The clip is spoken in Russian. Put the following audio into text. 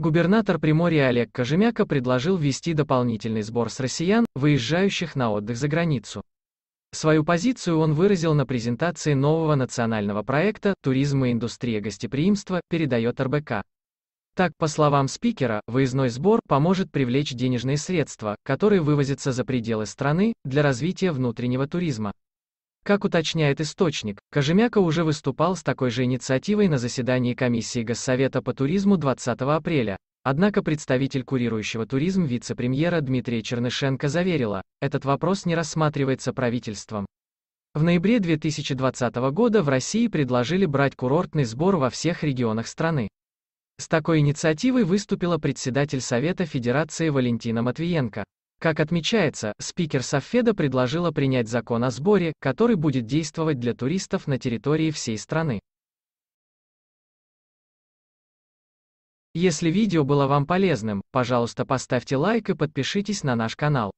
Губернатор Приморья Олег Кожемяка предложил ввести дополнительный сбор с россиян, выезжающих на отдых за границу. Свою позицию он выразил на презентации нового национального проекта «Туризм и индустрия гостеприимства», передает РБК. Так, по словам спикера, выездной сбор поможет привлечь денежные средства, которые вывозятся за пределы страны, для развития внутреннего туризма. Как уточняет источник, Кожемяка уже выступал с такой же инициативой на заседании Комиссии Госсовета по туризму 20 апреля. Однако представитель курирующего туризм вице-премьера Дмитрия Чернышенко заверила, этот вопрос не рассматривается правительством. В ноябре 2020 года в России предложили брать курортный сбор во всех регионах страны. С такой инициативой выступила председатель Совета Федерации Валентина Матвиенко. Как отмечается, спикер Софеда предложила принять закон о сборе, который будет действовать для туристов на территории всей страны. Если видео было вам полезным, пожалуйста поставьте лайк и подпишитесь на наш канал.